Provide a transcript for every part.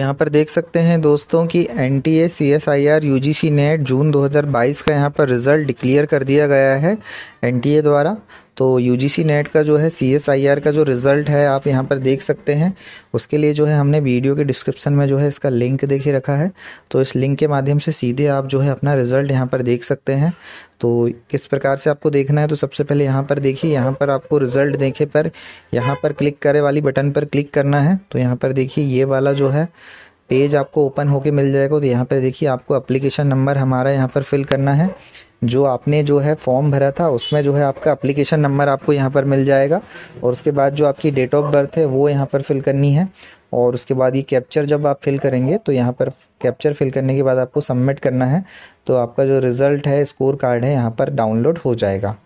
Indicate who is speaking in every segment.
Speaker 1: यहाँ पर देख सकते हैं दोस्तों कि N T A C S I R U G C NET June 2022 का यहाँ पर रिज़ल्ट डिक्लेयर कर दिया गया है एन टी ए द्वारा तो यू नेट का जो है सी एस आई आर का जो रिज़ल्ट है आप यहाँ पर देख सकते हैं उसके लिए जो है हमने वीडियो के डिस्क्रिप्शन में जो है इसका लिंक देखे रखा है तो इस लिंक के माध्यम से सीधे आप जो है अपना रिज़ल्ट यहाँ पर देख सकते हैं तो किस प्रकार से आपको देखना है तो सबसे पहले यहाँ पर देखिए यहाँ पर आपको रिज़ल्ट देखे पर यहाँ पर क्लिक करे वाली बटन पर क्लिक करना है तो यहाँ पर देखिए ये वाला जो है पेज आपको ओपन होके मिल जाएगा तो यहाँ पर देखिए आपको अप्लीकेशन नंबर हमारा यहाँ पर फिल करना है जो आपने जो है फॉर्म भरा था उसमें जो है आपका अप्लीकेशन नंबर आपको यहाँ पर मिल जाएगा और उसके बाद जो आपकी डेट ऑफ बर्थ है वो यहाँ पर फिल करनी है और उसके बाद ये कैप्चर जब आप फिल करेंगे तो यहाँ पर कैप्चर फिल करने के बाद आपको सबमिट करना है तो आपका जो रिज़ल्ट है स्कोर कार्ड है यहाँ पर डाउनलोड हो जाएगा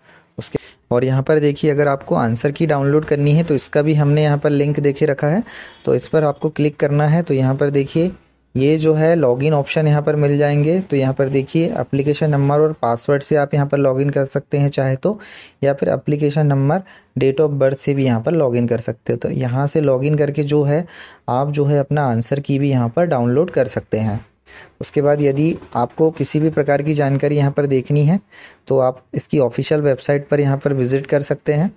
Speaker 1: और यहाँ पर देखिए अगर आपको आंसर की डाउनलोड करनी है तो इसका भी हमने यहाँ पर लिंक देखे रखा है तो इस पर आपको क्लिक करना है तो यहाँ पर देखिए ये जो है लॉगिन ऑप्शन यहाँ पर मिल जाएंगे तो यहाँ पर देखिए एप्लीकेशन नंबर और पासवर्ड से आप यहाँ पर लॉगिन कर सकते हैं चाहे तो या फिर application number date of birth से भी यहाँ पर लॉगिन कर सकते हैं तो यहाँ से लॉगिन करके जो है आप जो है अपना आंसर की भी यहाँ पर डाउनलोड कर सकते हैं उसके बाद यदि आपको किसी भी प्रकार की जानकारी यहाँ पर देखनी है तो आप इसकी ऑफिशियल वेबसाइट पर यहाँ पर विज़िट कर सकते हैं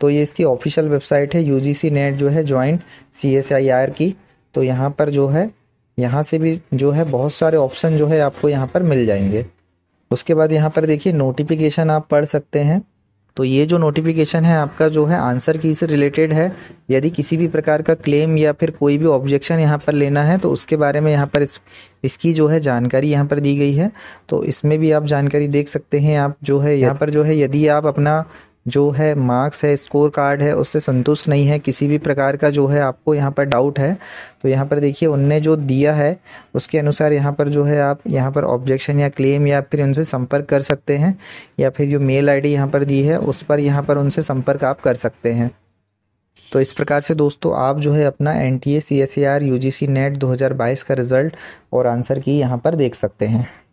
Speaker 1: तो ये इसकी ऑफिशियल वेबसाइट है यू नेट जो है ज्वाइंट सी की तो यहाँ पर जो है यहाँ से भी जो है बहुत सारे ऑप्शन जो है आपको यहाँ पर मिल जाएंगे उसके बाद यहाँ पर देखिए नोटिफिकेशन आप पढ़ सकते हैं तो ये जो नोटिफिकेशन है आपका जो है आंसर की से रिलेटेड है यदि किसी भी प्रकार का क्लेम या फिर कोई भी ऑब्जेक्शन यहाँ पर लेना है तो उसके बारे में यहाँ पर इस, इसकी जो है जानकारी यहाँ पर दी गई है तो इसमें भी आप जानकारी देख सकते हैं आप जो है यहाँ पर जो है यदि आप अपना जो है मार्क्स है स्कोर कार्ड है उससे संतुष्ट नहीं है किसी भी प्रकार का जो है आपको यहाँ पर डाउट है तो यहाँ पर देखिए उनने जो दिया है उसके अनुसार यहाँ पर जो है आप यहाँ पर ऑब्जेक्शन या क्लेम या फिर उनसे संपर्क कर सकते हैं या फिर जो मेल आईडी यहाँ पर दी है उस पर यहाँ पर उनसे संपर्क आप कर सकते हैं तो इस प्रकार से दोस्तों आप जो है अपना N T A C S A R U G C NET दो हज़ार बाईस का रिज़ल्ट और आंसर की यहाँ पर देख सकते हैं